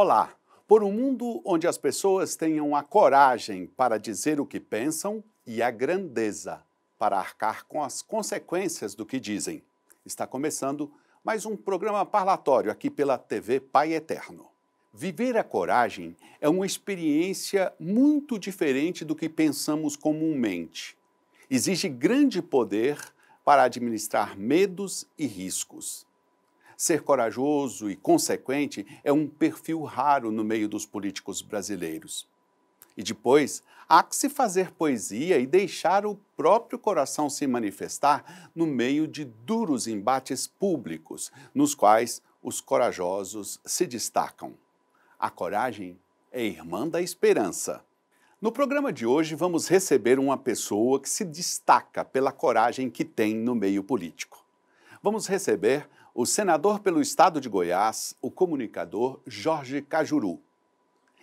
Olá! Por um mundo onde as pessoas tenham a coragem para dizer o que pensam e a grandeza para arcar com as consequências do que dizem. Está começando mais um programa parlatório aqui pela TV Pai Eterno. Viver a coragem é uma experiência muito diferente do que pensamos comumente. Exige grande poder para administrar medos e riscos. Ser corajoso e consequente é um perfil raro no meio dos políticos brasileiros. E depois, há que se fazer poesia e deixar o próprio coração se manifestar no meio de duros embates públicos, nos quais os corajosos se destacam. A coragem é irmã da esperança. No programa de hoje, vamos receber uma pessoa que se destaca pela coragem que tem no meio político. Vamos receber o senador pelo estado de Goiás, o comunicador Jorge Cajuru.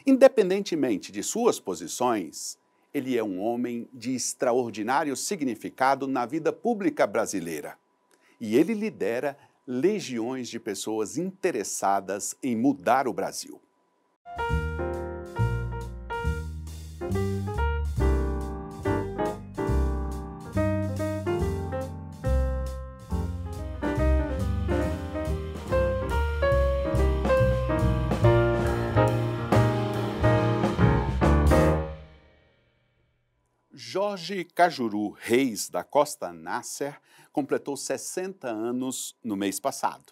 Independentemente de suas posições, ele é um homem de extraordinário significado na vida pública brasileira. E ele lidera legiões de pessoas interessadas em mudar o Brasil. Jorge Cajuru Reis da Costa Nasser completou 60 anos no mês passado.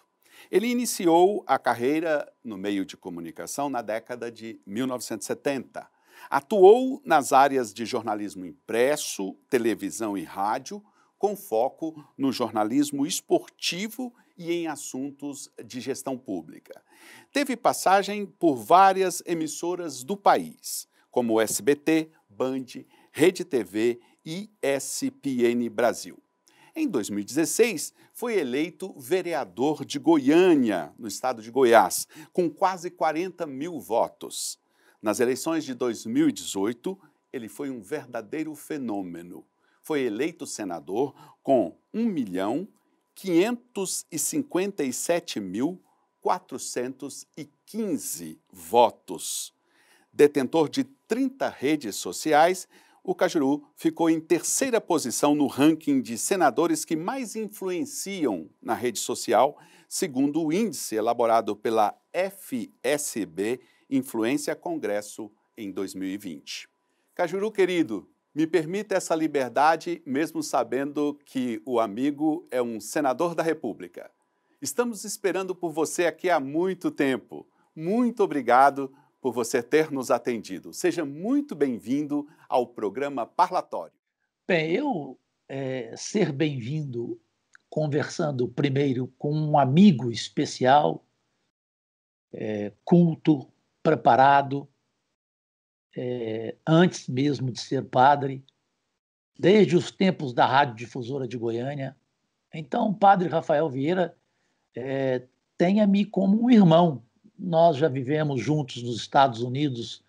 Ele iniciou a carreira no meio de comunicação na década de 1970. Atuou nas áreas de jornalismo impresso, televisão e rádio, com foco no jornalismo esportivo e em assuntos de gestão pública. Teve passagem por várias emissoras do país, como o SBT, Band Rede TV e ESPN Brasil. Em 2016, foi eleito vereador de Goiânia, no estado de Goiás, com quase 40 mil votos. Nas eleições de 2018, ele foi um verdadeiro fenômeno. Foi eleito senador com 1 milhão 415 votos. Detentor de 30 redes sociais o Cajuru ficou em terceira posição no ranking de senadores que mais influenciam na rede social, segundo o índice elaborado pela FSB Influência Congresso em 2020. Cajuru querido, me permita essa liberdade, mesmo sabendo que o amigo é um senador da República. Estamos esperando por você aqui há muito tempo. Muito obrigado por você ter nos atendido. Seja muito bem-vindo ao programa Parlatório. Bem, eu é, ser bem-vindo conversando primeiro com um amigo especial, é, culto, preparado, é, antes mesmo de ser padre, desde os tempos da Rádio Difusora de Goiânia. Então, padre Rafael Vieira é, tenha-me como um irmão, nós já vivemos juntos nos Estados Unidos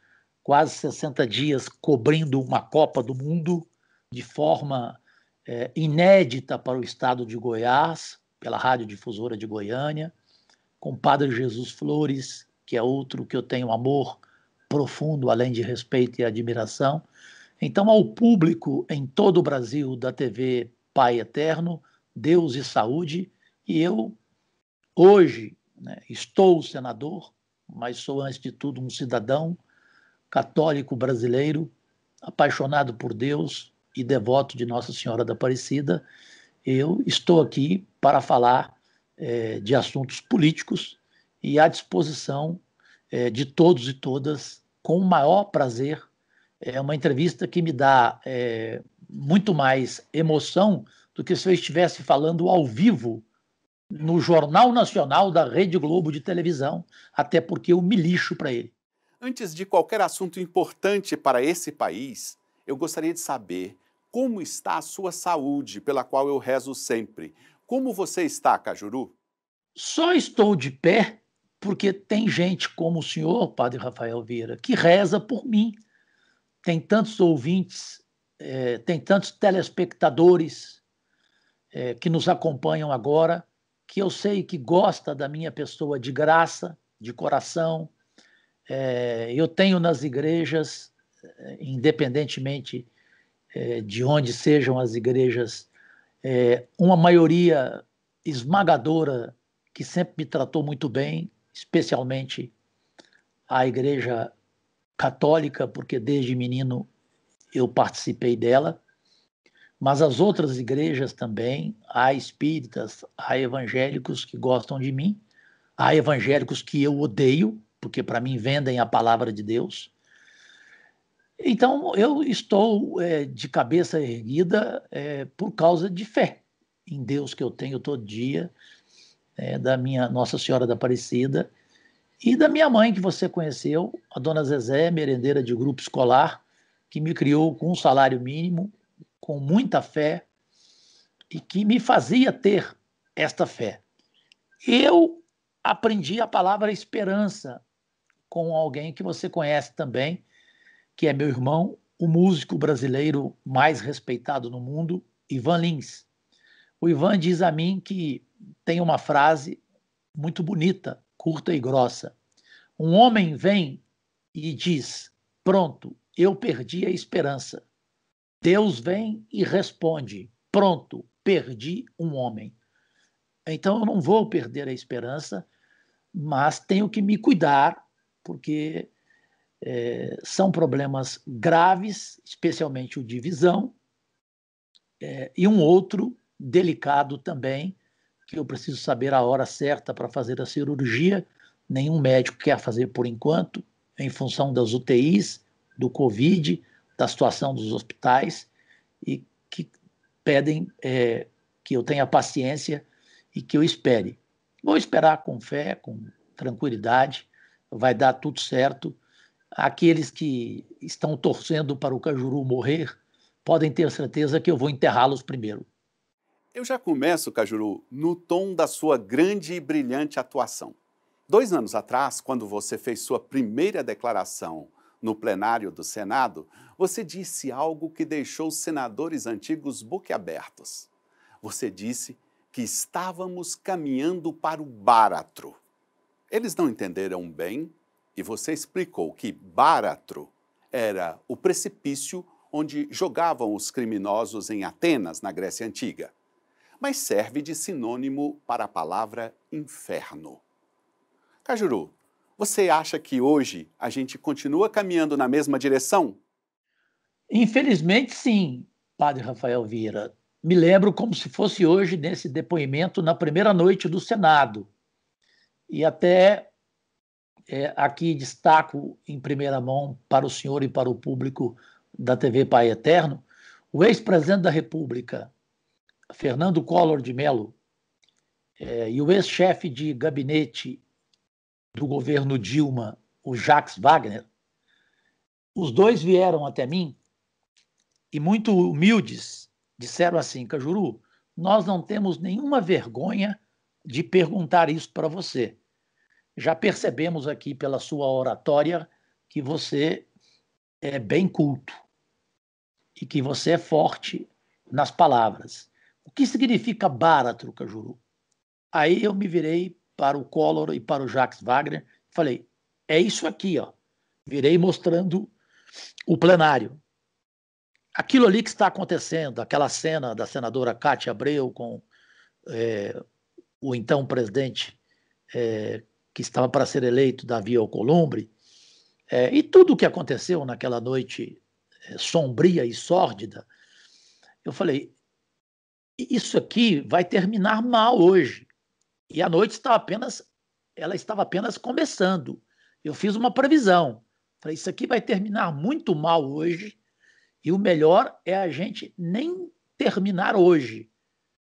quase 60 dias cobrindo uma Copa do Mundo de forma é, inédita para o estado de Goiás, pela Rádio Difusora de Goiânia, com o Padre Jesus Flores, que é outro que eu tenho amor profundo, além de respeito e admiração. Então, ao público em todo o Brasil da TV Pai Eterno, Deus e Saúde, e eu, hoje, né? Estou senador, mas sou, antes de tudo, um cidadão católico brasileiro, apaixonado por Deus e devoto de Nossa Senhora da Aparecida. Eu estou aqui para falar é, de assuntos políticos e à disposição é, de todos e todas, com o maior prazer. É uma entrevista que me dá é, muito mais emoção do que se eu estivesse falando ao vivo no Jornal Nacional da Rede Globo de televisão, até porque eu me lixo para ele. Antes de qualquer assunto importante para esse país, eu gostaria de saber como está a sua saúde, pela qual eu rezo sempre. Como você está, Cajuru? Só estou de pé porque tem gente como o senhor, Padre Rafael Vieira, que reza por mim. Tem tantos ouvintes, é, tem tantos telespectadores é, que nos acompanham agora que eu sei que gosta da minha pessoa de graça, de coração. É, eu tenho nas igrejas, é, independentemente é, de onde sejam as igrejas, é, uma maioria esmagadora que sempre me tratou muito bem, especialmente a Igreja Católica, porque desde menino eu participei dela mas as outras igrejas também, há espíritas, há evangélicos que gostam de mim, há evangélicos que eu odeio, porque para mim vendem a palavra de Deus. Então eu estou é, de cabeça erguida é, por causa de fé em Deus que eu tenho todo dia, é, da minha Nossa Senhora da Aparecida e da minha mãe que você conheceu, a dona Zezé, merendeira de grupo escolar, que me criou com um salário mínimo com muita fé e que me fazia ter esta fé. Eu aprendi a palavra esperança com alguém que você conhece também, que é meu irmão, o músico brasileiro mais respeitado no mundo, Ivan Lins. O Ivan diz a mim que tem uma frase muito bonita, curta e grossa. Um homem vem e diz: Pronto, eu perdi a esperança. Deus vem e responde: pronto, perdi um homem. Então eu não vou perder a esperança, mas tenho que me cuidar, porque é, são problemas graves, especialmente o de visão, é, e um outro delicado também, que eu preciso saber a hora certa para fazer a cirurgia. Nenhum médico quer fazer por enquanto, em função das UTIs, do Covid da situação dos hospitais e que pedem é, que eu tenha paciência e que eu espere. Vou esperar com fé, com tranquilidade, vai dar tudo certo. Aqueles que estão torcendo para o Cajuru morrer podem ter certeza que eu vou enterrá-los primeiro. Eu já começo, Cajuru, no tom da sua grande e brilhante atuação. Dois anos atrás, quando você fez sua primeira declaração no plenário do Senado, você disse algo que deixou os senadores antigos boquiabertos. Você disse que estávamos caminhando para o báratro. Eles não entenderam bem e você explicou que báratro era o precipício onde jogavam os criminosos em Atenas, na Grécia Antiga, mas serve de sinônimo para a palavra inferno. Cajuru, você acha que hoje a gente continua caminhando na mesma direção? Infelizmente, sim, Padre Rafael Vieira. Me lembro como se fosse hoje nesse depoimento na primeira noite do Senado. E até é, aqui destaco em primeira mão para o senhor e para o público da TV Pai Eterno, o ex-presidente da República, Fernando Collor de Mello, é, e o ex-chefe de gabinete do governo Dilma, o Jacques Wagner, os dois vieram até mim e, muito humildes, disseram assim: Cajuru, nós não temos nenhuma vergonha de perguntar isso para você. Já percebemos aqui pela sua oratória que você é bem culto e que você é forte nas palavras. O que significa Báratro, Cajuru? Aí eu me virei para o Collor e para o Jacques Wagner. Falei, é isso aqui, ó. Virei mostrando o plenário. Aquilo ali que está acontecendo, aquela cena da senadora Cátia Abreu com é, o então presidente é, que estava para ser eleito, Davi Alcolumbre, é, e tudo o que aconteceu naquela noite é, sombria e sórdida, eu falei, isso aqui vai terminar mal hoje. E a noite estava apenas, ela estava apenas começando. Eu fiz uma previsão. Falei, isso aqui vai terminar muito mal hoje, e o melhor é a gente nem terminar hoje.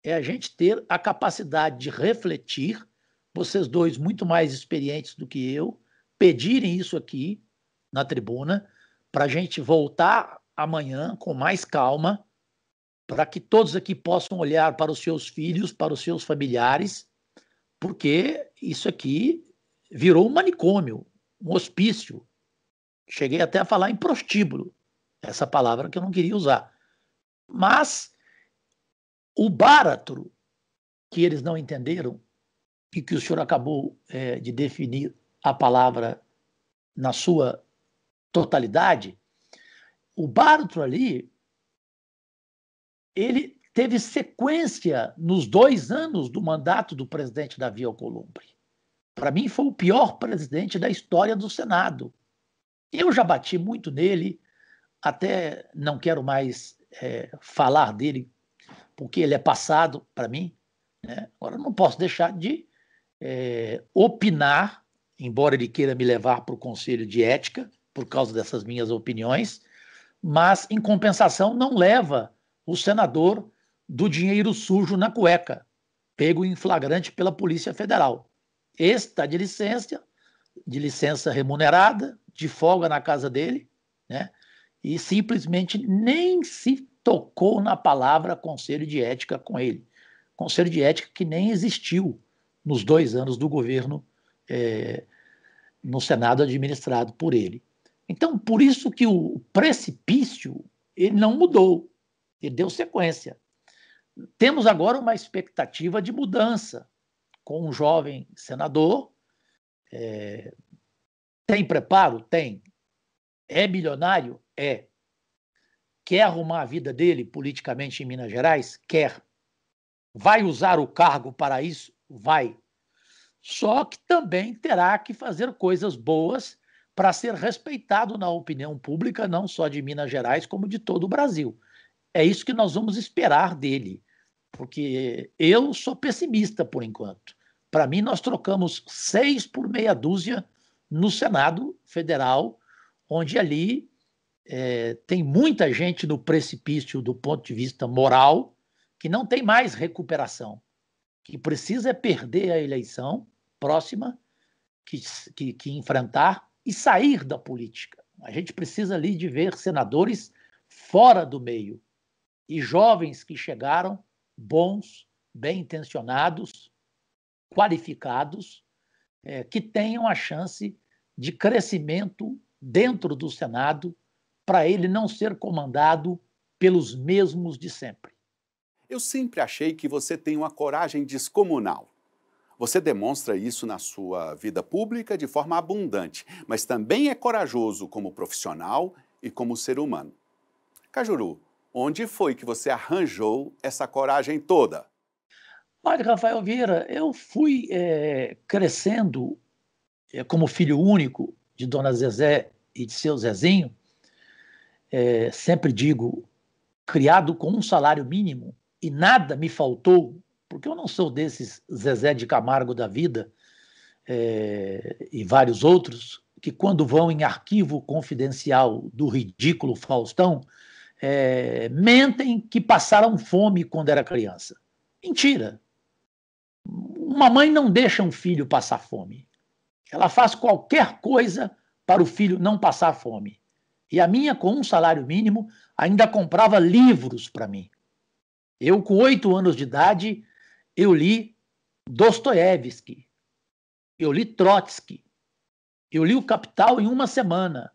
É a gente ter a capacidade de refletir, vocês dois muito mais experientes do que eu, pedirem isso aqui na tribuna, para a gente voltar amanhã com mais calma, para que todos aqui possam olhar para os seus filhos, para os seus familiares porque isso aqui virou um manicômio, um hospício. Cheguei até a falar em prostíbulo, essa palavra que eu não queria usar. Mas o báratro, que eles não entenderam, e que o senhor acabou é, de definir a palavra na sua totalidade, o báratro ali, ele teve sequência nos dois anos do mandato do presidente Davi Alcolumbre. Para mim, foi o pior presidente da história do Senado. Eu já bati muito nele, até não quero mais é, falar dele, porque ele é passado para mim. Né? Agora, não posso deixar de é, opinar, embora ele queira me levar para o Conselho de Ética, por causa dessas minhas opiniões, mas, em compensação, não leva o senador do dinheiro sujo na cueca, pego em flagrante pela Polícia Federal. Este está de licença, de licença remunerada, de folga na casa dele, né? E simplesmente nem se tocou na palavra conselho de ética com ele. Conselho de ética que nem existiu nos dois anos do governo é, no Senado administrado por ele. Então, por isso que o precipício ele não mudou, ele deu sequência temos agora uma expectativa de mudança com um jovem senador. É, tem preparo? Tem. É milionário? É. Quer arrumar a vida dele politicamente em Minas Gerais? Quer. Vai usar o cargo para isso? Vai. Só que também terá que fazer coisas boas para ser respeitado na opinião pública, não só de Minas Gerais, como de todo o Brasil. É isso que nós vamos esperar dele porque eu sou pessimista por enquanto. Para mim, nós trocamos seis por meia dúzia no Senado Federal, onde ali é, tem muita gente no precipício do ponto de vista moral que não tem mais recuperação, que precisa perder a eleição próxima, que, que, que enfrentar e sair da política. A gente precisa ali de ver senadores fora do meio e jovens que chegaram bons, bem intencionados, qualificados, é, que tenham a chance de crescimento dentro do Senado para ele não ser comandado pelos mesmos de sempre. Eu sempre achei que você tem uma coragem descomunal. Você demonstra isso na sua vida pública de forma abundante, mas também é corajoso como profissional e como ser humano. Cajuru, Onde foi que você arranjou essa coragem toda? Olha, Rafael Vieira, eu fui é, crescendo é, como filho único de Dona Zezé e de seu Zezinho. É, sempre digo, criado com um salário mínimo e nada me faltou, porque eu não sou desses Zezé de Camargo da vida e vários outros que quando vão em arquivo confidencial do ridículo Faustão é, mentem que passaram fome quando era criança. Mentira. Uma mãe não deixa um filho passar fome. Ela faz qualquer coisa para o filho não passar fome. E a minha, com um salário mínimo, ainda comprava livros para mim. Eu, com oito anos de idade, eu li Dostoiévski, eu li Trotsky, eu li O Capital em uma semana.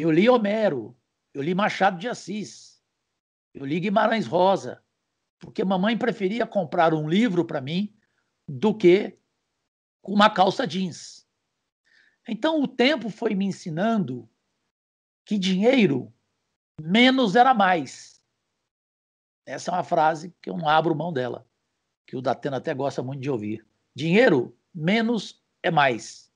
Eu li Homero, eu li Machado de Assis, eu li Guimarães Rosa, porque mamãe preferia comprar um livro para mim do que uma calça jeans. Então o tempo foi me ensinando que dinheiro menos era mais. Essa é uma frase que eu não abro mão dela, que o Datena até gosta muito de ouvir. Dinheiro menos é mais.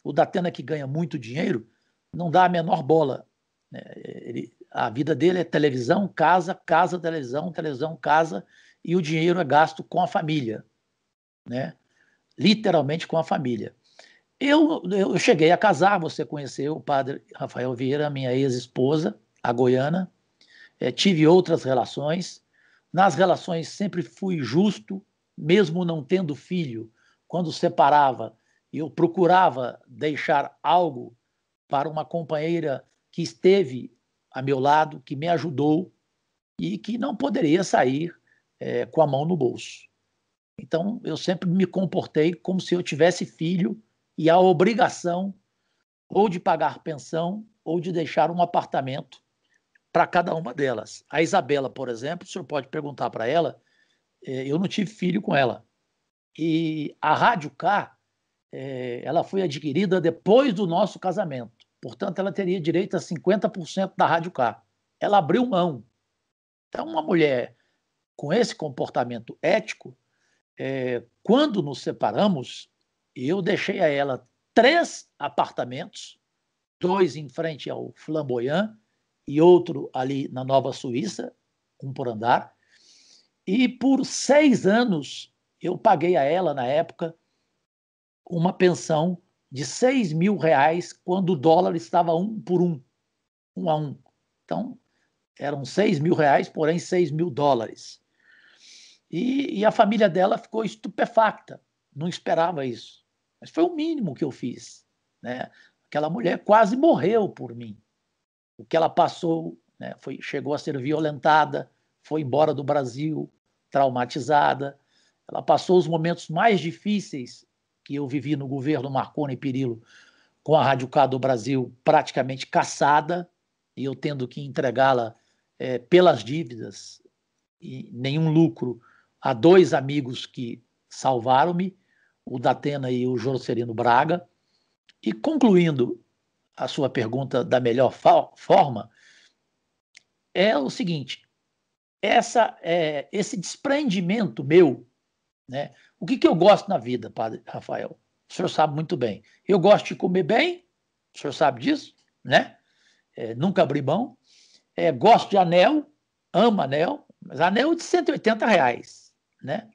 O Datena que ganha muito dinheiro não dá a menor bola. Né? Ele, a vida dele é televisão, casa, casa, televisão, televisão, casa, e o dinheiro é gasto com a família, né? literalmente com a família. Eu, eu cheguei a casar, você conheceu o padre Rafael Vieira, minha ex-esposa, a goiana, é, tive outras relações. Nas relações sempre fui justo, mesmo não tendo filho, quando separava, eu procurava deixar algo para uma companheira que esteve a meu lado, que me ajudou e que não poderia sair é, com a mão no bolso. Então, eu sempre me comportei como se eu tivesse filho e a obrigação ou de pagar pensão ou de deixar um apartamento para cada uma delas. A Isabela, por exemplo, o senhor pode perguntar para ela, é, eu não tive filho com ela. E a Rádio K é, ela foi adquirida depois do nosso casamento. Portanto, ela teria direito a 50% da Rádio K. Ela abriu mão. Então, uma mulher com esse comportamento ético, é, quando nos separamos, eu deixei a ela três apartamentos, dois em frente ao Flamboyant e outro ali na Nova Suíça, um por andar. E por seis anos eu paguei a ela, na época, uma pensão de 6 mil reais quando o dólar estava um por um, um a um. Então, eram 6 mil reais, porém 6 mil dólares. E, e a família dela ficou estupefacta, não esperava isso. Mas foi o mínimo que eu fiz. Né? Aquela mulher quase morreu por mim. O que ela passou, né, foi, chegou a ser violentada, foi embora do Brasil, traumatizada. Ela passou os momentos mais difíceis que eu vivi no governo Marconi Perillo com a Rádio K do Brasil praticamente caçada e eu tendo que entregá-la é, pelas dívidas e nenhum lucro a dois amigos que salvaram-me, o Datena e o Jorcelino Braga. E concluindo a sua pergunta da melhor forma, é o seguinte: essa, é, esse desprendimento meu né? O que, que eu gosto na vida, Padre Rafael? O senhor sabe muito bem. Eu gosto de comer bem, o senhor sabe disso, né? É, nunca abri mão. É, gosto de anel, amo anel, mas anel de 180 reais, né?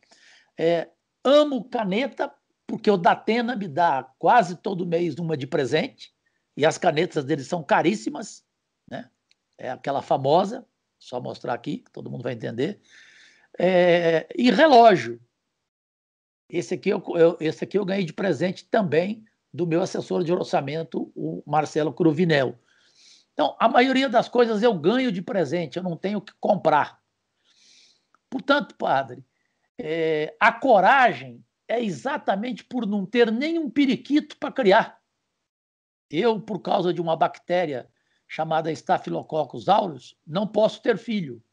É, amo caneta, porque o Datena me dá quase todo mês uma de presente, e as canetas dele são caríssimas, né? É aquela famosa, só mostrar aqui, todo mundo vai entender. É, e relógio, esse aqui eu, eu, esse aqui eu ganhei de presente também do meu assessor de orçamento, o Marcelo Cruvinel. Então, a maioria das coisas eu ganho de presente, eu não tenho que comprar. Portanto, padre, é, a coragem é exatamente por não ter nenhum periquito para criar. Eu, por causa de uma bactéria chamada Staphylococcus aureus, não posso ter filho.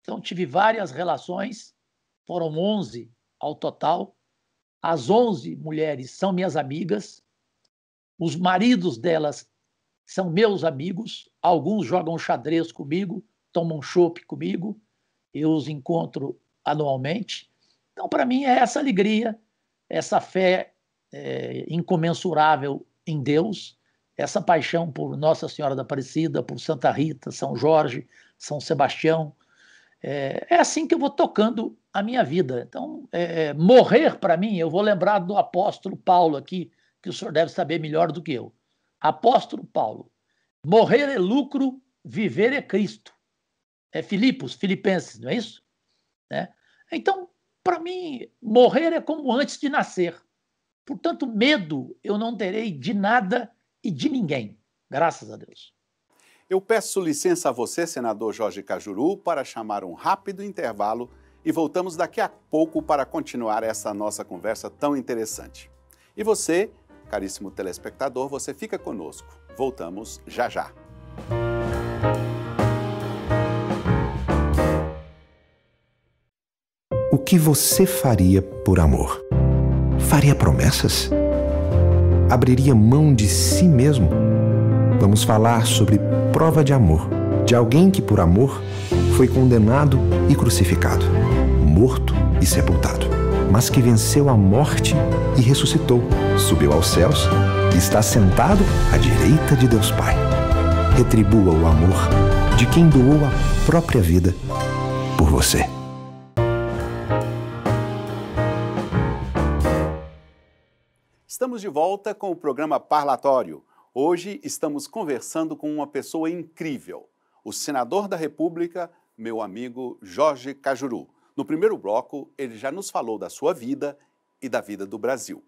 Então, tive várias relações, foram 11 ao total. As 11 mulheres são minhas amigas, os maridos delas são meus amigos, alguns jogam xadrez comigo, tomam chopp comigo, eu os encontro anualmente. Então, para mim, é essa alegria, essa fé é, incomensurável em Deus, essa paixão por Nossa Senhora da Aparecida, por Santa Rita, São Jorge, São Sebastião, é, é assim que eu vou tocando a minha vida. Então, é, é morrer para mim, eu vou lembrar do apóstolo Paulo aqui, que o senhor deve saber melhor do que eu. Apóstolo Paulo, morrer é lucro, viver é Cristo. É Filipos, Filipenses, não é isso? Né? Então, para mim, morrer é como antes de nascer. Portanto, medo eu não terei de nada e de ninguém. Graças a Deus. Eu peço licença a você, senador Jorge Cajuru, para chamar um rápido intervalo e voltamos daqui a pouco para continuar essa nossa conversa tão interessante. E você, caríssimo telespectador, você fica conosco. Voltamos já já. O que você faria por amor? Faria promessas? Abriria mão de si mesmo? Vamos falar sobre prova de amor, de alguém que por amor foi condenado e crucificado, morto e sepultado, mas que venceu a morte e ressuscitou, subiu aos céus e está sentado à direita de Deus Pai. Retribua o amor de quem doou a própria vida por você. Estamos de volta com o programa Parlatório. Hoje estamos conversando com uma pessoa incrível, o senador da República, meu amigo Jorge Cajuru. No primeiro bloco, ele já nos falou da sua vida e da vida do Brasil.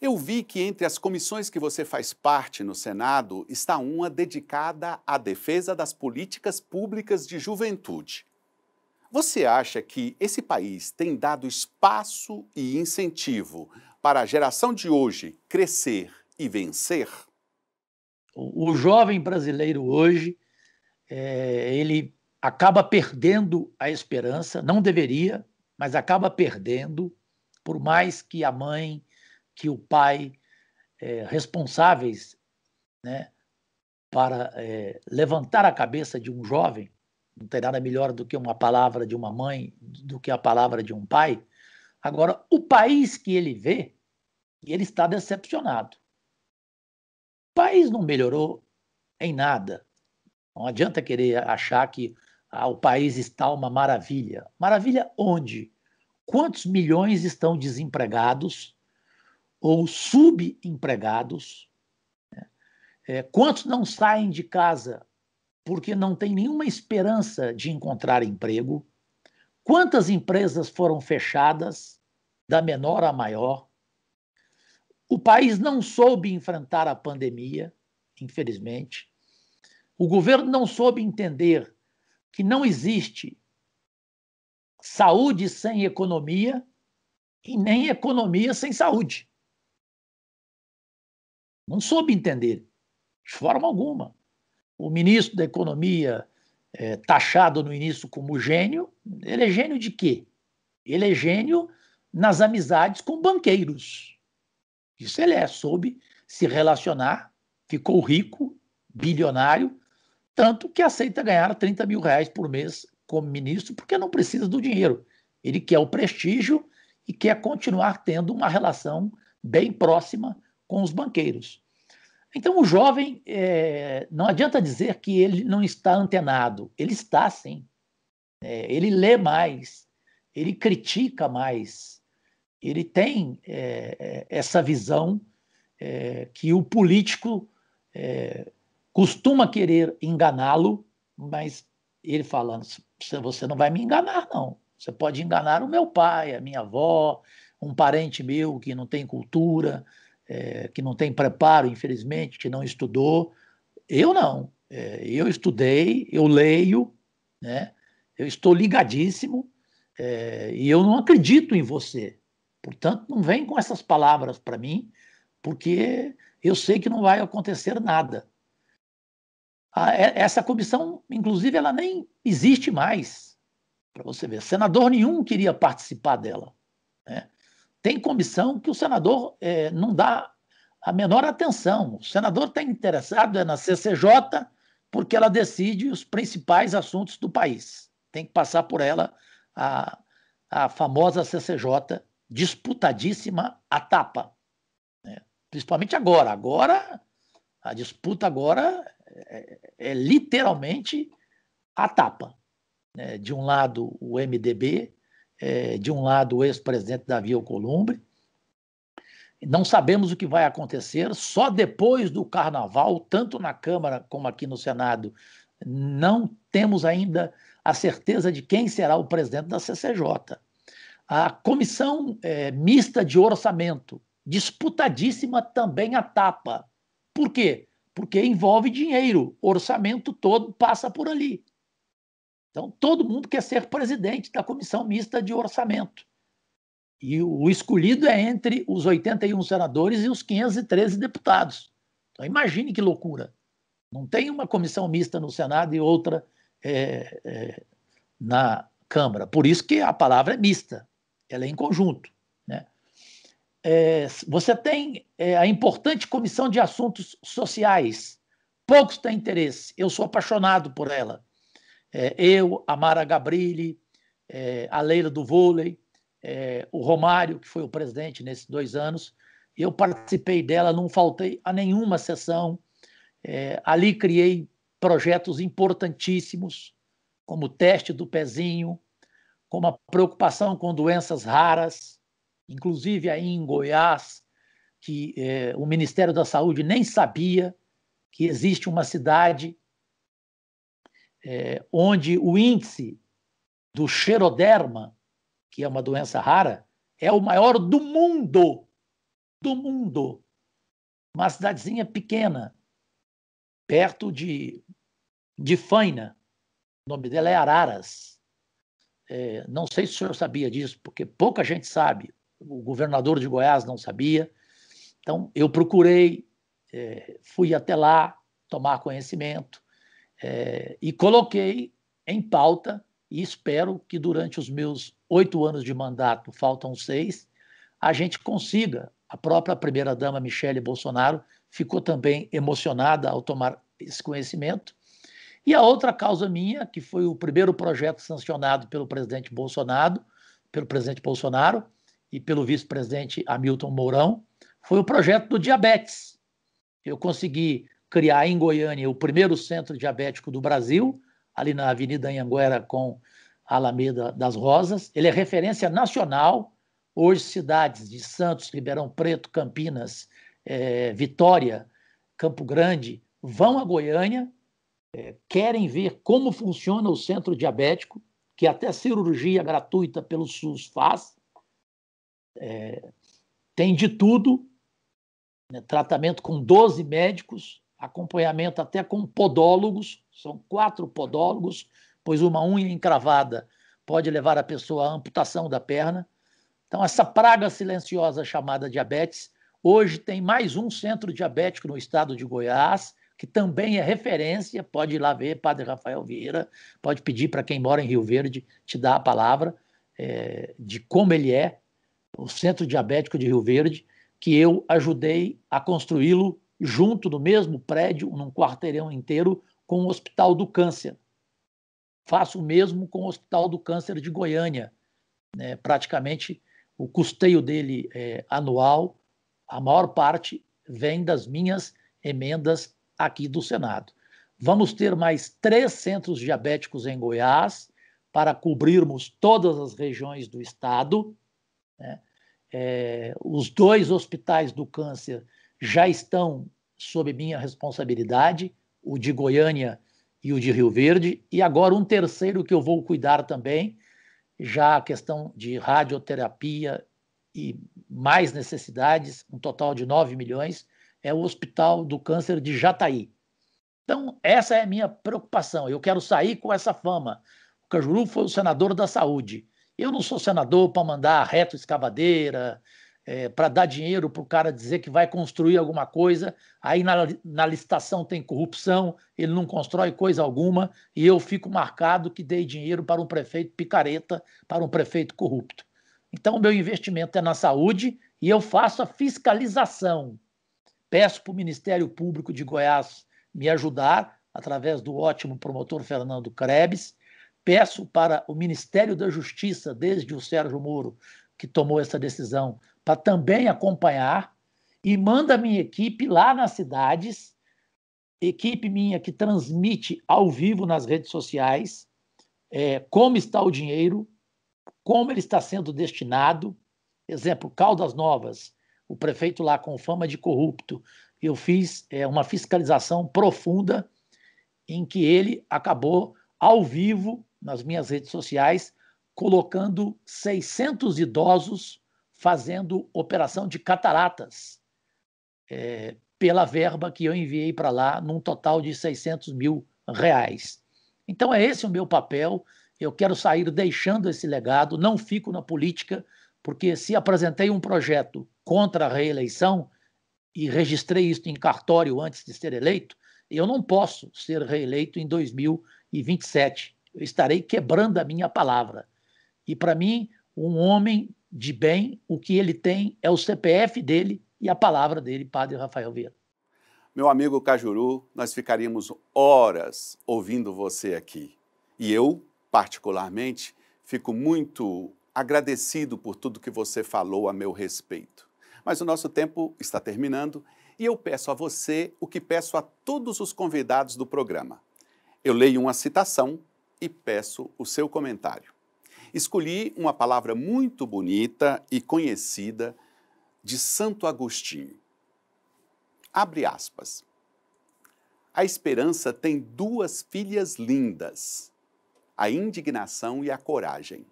Eu vi que entre as comissões que você faz parte no Senado está uma dedicada à defesa das políticas públicas de juventude. Você acha que esse país tem dado espaço e incentivo para a geração de hoje crescer e vencer? O, jovem brasileiro hoje, é, ele acaba perdendo a esperança, não deveria, mas acaba perdendo, por mais que a mãe, que o pai, é, responsáveis né, para é, levantar a cabeça de um jovem, não tem nada melhor do que uma palavra de uma mãe, do que a palavra de um pai. Agora, o país que ele vê, ele está decepcionado país não melhorou em nada. Não adianta querer achar que ah, o país está uma maravilha. Maravilha onde? Quantos milhões estão desempregados ou subempregados? Né? É, quantos não saem de casa porque não tem nenhuma esperança de encontrar emprego? Quantas empresas foram fechadas, da menor à maior? O país não soube enfrentar a pandemia, infelizmente. O governo não soube entender que não existe saúde sem economia e nem economia sem saúde. Não soube entender, de forma alguma. O ministro da Economia, é, taxado no início como gênio, ele é gênio de quê? Ele é gênio nas amizades com banqueiros. Isso ele é, soube se relacionar, ficou rico, bilionário, tanto que aceita ganhar 30 mil reais por mês como ministro, porque não precisa do dinheiro. Ele quer o prestígio e quer continuar tendo uma relação bem próxima com os banqueiros. Então, o jovem, é, não adianta dizer que ele não está antenado, ele está sim. É, ele lê mais, ele critica mais, ele tem é, essa visão é, que o político é, costuma querer enganá-lo, mas ele falando: você não vai me enganar, não. Você pode enganar o meu pai, a minha avó, um parente meu que não tem cultura, que não tem preparo, infelizmente, que não estudou. Eu não. eu estudei, eu leio, né? eu estou ligadíssimo. É, e eu não acredito em você. Portanto, não vem com essas palavras para mim, porque eu sei que não vai acontecer nada. Ah, é, essa comissão, inclusive, ela nem existe mais, para você ver. Senador nenhum queria participar dela. Né? Tem comissão que o senador é, não dá a menor atenção. O senador está interessado é na CCJ, porque ela decide os principais assuntos do país. Tem que passar por ela a, a famosa CCJ disputadíssima a tapa. Né? Principalmente agora. Agora, a disputa agora é, é, é literalmente a tapa. Né? De um lado, o MDB, é, de um lado, o ex-presidente Davi Alcolumbre. Não sabemos o que vai acontecer, só depois do carnaval, tanto na Câmara como aqui no Senado, não temos ainda a certeza de quem será o presidente da CCJ a comissão é, mista de orçamento, disputadíssima também a tapa. Por quê? Porque envolve dinheiro, orçamento todo passa por ali. Então, todo mundo quer ser presidente da comissão mista de orçamento. E o escolhido é entre os 81 senadores e os 513 deputados. Então, imagine que loucura. Não tem uma comissão mista no Senado e outra é, é, na Câmara. Por isso que a palavra é mista ela é em conjunto. Né? É, você tem é, a importante Comissão de Assuntos Sociais. Poucos têm interesse. Eu sou apaixonado por ela. É, eu, a Mara Gabrilli, é, a Leila do Vôlei, é, o Romário, que foi o presidente nesses dois anos. Eu participei dela, não faltei a nenhuma sessão. É, ali criei projetos importantíssimos, como o teste do pezinho, como a preocupação com doenças raras, inclusive aí em Goiás, que é, o Ministério da Saúde nem sabia que existe uma cidade é, onde o índice do xeroderma, que é uma doença rara, é o maior do mundo. Do mundo. Uma cidadezinha pequena, perto de, de Faina. O nome dela é Araras é, não sei se o senhor sabia disso, porque pouca gente sabe, o governador de Goiás não sabia. Então, eu procurei, é, fui até lá tomar conhecimento é, e coloquei em pauta, e espero que durante os meus oito anos de mandato, faltam seis, a gente consiga. A própria primeira-dama, Michele Bolsonaro, ficou também emocionada ao tomar esse conhecimento e a outra causa minha, que foi o primeiro projeto sancionado pelo presidente Bolsonaro, pelo presidente Bolsonaro e pelo vice-presidente Hamilton Mourão, foi o projeto do diabetes. Eu consegui criar em Goiânia o primeiro centro diabético do Brasil, ali na Avenida Anhanguera com a Alameda das Rosas. Ele é referência nacional. Hoje, cidades de Santos, Ribeirão Preto, Campinas, é, Vitória, Campo Grande vão a Goiânia é, querem ver como funciona o centro diabético, que até cirurgia gratuita pelo SUS faz. É, tem de tudo, né, tratamento com 12 médicos, acompanhamento até com podólogos, são quatro podólogos, pois uma unha encravada pode levar a pessoa à amputação da perna. Então, essa praga silenciosa chamada diabetes, hoje tem mais um centro diabético no estado de Goiás, que também é referência, pode ir lá ver, Padre Rafael Vieira, pode pedir para quem mora em Rio Verde te dar a palavra é, de como ele é, o Centro Diabético de Rio Verde, que eu ajudei a construí-lo junto no mesmo prédio, num quarteirão inteiro, com o Hospital do Câncer. Faço o mesmo com o Hospital do Câncer de Goiânia. Né? Praticamente o custeio dele é, anual, a maior parte vem das minhas emendas aqui do Senado. Vamos ter mais três centros diabéticos em Goiás para cobrirmos todas as regiões do estado. Né? É, os dois hospitais do câncer já estão sob minha responsabilidade, o de Goiânia e o de Rio Verde, e agora um terceiro que eu vou cuidar também, já a questão de radioterapia e mais necessidades, um total de 9 milhões, é o Hospital do Câncer de Jataí. Então, essa é a minha preocupação. Eu quero sair com essa fama. O Cajuru foi o senador da saúde. Eu não sou senador para mandar reto escavadeira, é, para dar dinheiro para o cara dizer que vai construir alguma coisa, aí na, na, licitação tem corrupção, ele não constrói coisa alguma, e eu fico marcado que dei dinheiro para um prefeito picareta, para um prefeito corrupto. Então, meu investimento é na saúde e eu faço a fiscalização. Peço para o Ministério Público de Goiás me ajudar, através do ótimo promotor Fernando Krebs. Peço para o Ministério da Justiça, desde o Sérgio Moro, que tomou essa decisão, para também acompanhar. E manda minha equipe lá nas cidades, equipe minha que transmite ao vivo nas redes sociais, é, como está o dinheiro, como ele está sendo destinado. Exemplo, Caldas Novas, o prefeito lá com fama de corrupto. Eu fiz é, uma fiscalização profunda em que ele acabou ao vivo nas minhas redes sociais colocando 600 idosos fazendo operação de cataratas é, pela verba que eu enviei para lá num total de 600 mil reais. Então é esse o meu papel. Eu quero sair deixando esse legado. Não fico na política porque se apresentei um projeto contra a reeleição e registrei isso em cartório antes de ser eleito, eu não posso ser reeleito em 2027. Eu estarei quebrando a minha palavra. E para mim, um homem de bem, o que ele tem é o CPF dele e a palavra dele, Padre Rafael Vieira. Meu amigo Cajuru, nós ficaríamos horas ouvindo você aqui. E eu, particularmente, fico muito agradecido por tudo que você falou a meu respeito. Mas o nosso tempo está terminando e eu peço a você o que peço a todos os convidados do programa. Eu leio uma citação e peço o seu comentário. Escolhi uma palavra muito bonita e conhecida de Santo Agostinho. Abre aspas. A esperança tem duas filhas lindas: a indignação e a coragem.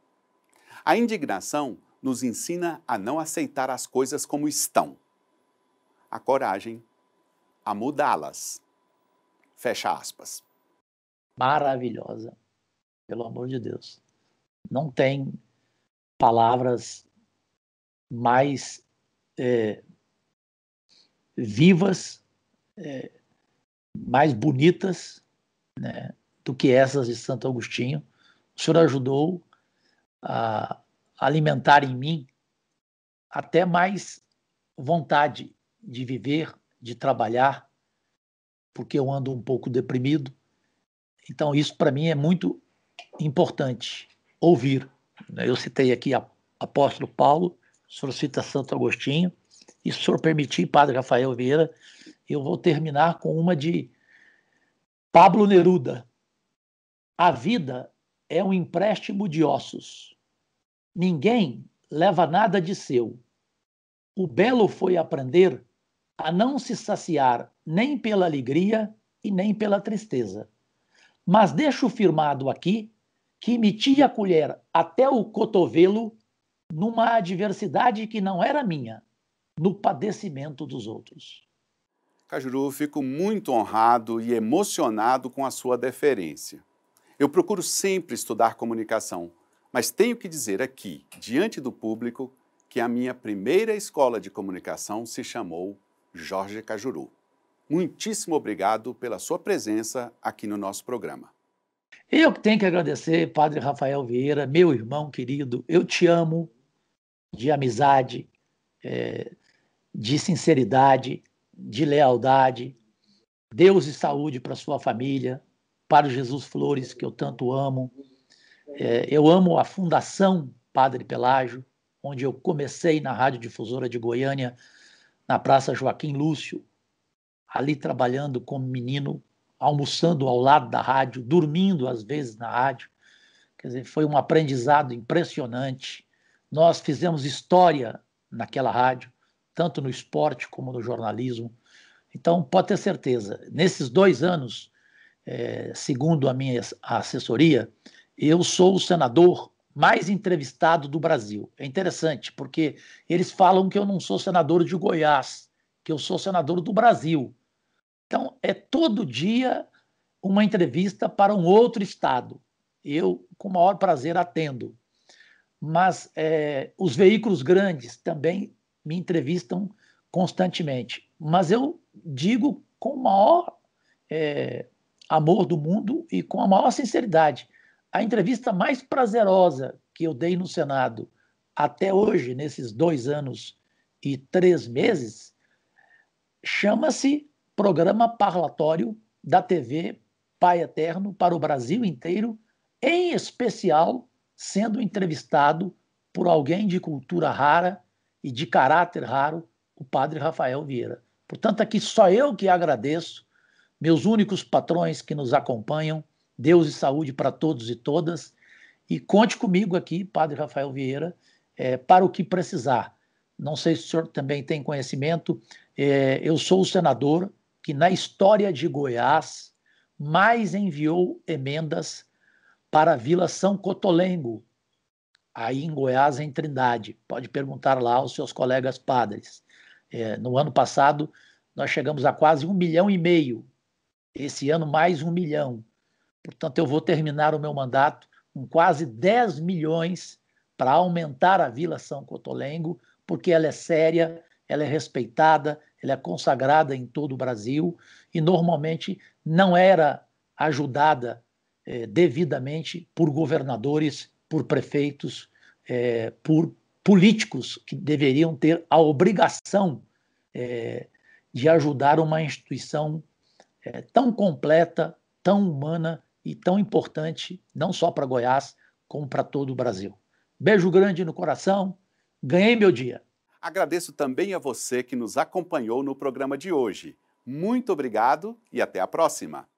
A indignação nos ensina a não aceitar as coisas como estão. A coragem a mudá-las. Fecha aspas. Maravilhosa. Pelo amor de Deus. Não tem palavras mais é, vivas, é, mais bonitas né, do que essas de Santo Agostinho. O senhor ajudou alimentar em mim até mais vontade de viver, de trabalhar, porque eu ando um pouco deprimido. Então, isso para mim é muito importante, ouvir. Né? Eu citei aqui apóstolo Paulo, o senhor cita Santo Agostinho, e se o senhor permitir, padre Rafael Vieira, eu vou terminar com uma de Pablo Neruda. A vida é um empréstimo de ossos. Ninguém leva nada de seu. O belo foi aprender a não se saciar nem pela alegria e nem pela tristeza. Mas deixo firmado aqui que meti a colher até o cotovelo numa adversidade que não era minha, no padecimento dos outros. Cajuru, fico muito honrado e emocionado com a sua deferência. Eu procuro sempre estudar comunicação, mas tenho que dizer aqui, diante do público, que a minha primeira escola de comunicação se chamou Jorge Cajuru. Muitíssimo obrigado pela sua presença aqui no nosso programa. Eu que tenho que agradecer, Padre Rafael Vieira, meu irmão querido. Eu te amo de amizade, é, de sinceridade, de lealdade. Deus e saúde para sua família, Padre Jesus Flores, que eu tanto amo. É, eu amo a Fundação Padre Pelágio, onde eu comecei na Rádio Difusora de Goiânia, na Praça Joaquim Lúcio, ali trabalhando como menino, almoçando ao lado da rádio, dormindo às vezes na rádio. Quer dizer, foi um aprendizado impressionante. Nós fizemos história naquela rádio, tanto no esporte como no jornalismo. Então, pode ter certeza, nesses dois anos, é, segundo a minha assessoria, eu sou o senador mais entrevistado do Brasil. É interessante, porque eles falam que eu não sou senador de Goiás, que eu sou senador do Brasil. Então, é todo dia uma entrevista para um outro estado. Eu, com o maior prazer, atendo. Mas é, os veículos grandes também me entrevistam constantemente. Mas eu digo com o maior é, amor do mundo e com a maior sinceridade. A entrevista mais prazerosa que eu dei no Senado até hoje, nesses dois anos e três meses, chama-se Programa Parlatório da TV Pai Eterno para o Brasil inteiro, em especial sendo entrevistado por alguém de cultura rara e de caráter raro, o padre Rafael Vieira. Portanto, aqui só eu que agradeço meus únicos patrões que nos acompanham, Deus e saúde para todos e todas. E conte comigo aqui, Padre Rafael Vieira, é, para o que precisar. Não sei se o senhor também tem conhecimento, é, eu sou o senador que, na história de Goiás, mais enviou emendas para a Vila São Cotolengo, aí em Goiás, em Trindade. Pode perguntar lá aos seus colegas padres. É, no ano passado, nós chegamos a quase um milhão e meio esse ano mais um milhão. Portanto, eu vou terminar o meu mandato com quase 10 milhões para aumentar a Vila São Cotolengo, porque ela é séria, ela é respeitada, ela é consagrada em todo o Brasil e normalmente não era ajudada eh, devidamente por governadores, por prefeitos, eh, por políticos que deveriam ter a obrigação eh, de ajudar uma instituição é, tão completa, tão humana e tão importante, não só para Goiás, como para todo o Brasil. Beijo grande no coração, ganhei meu dia. Agradeço também a você que nos acompanhou no programa de hoje. Muito obrigado e até a próxima!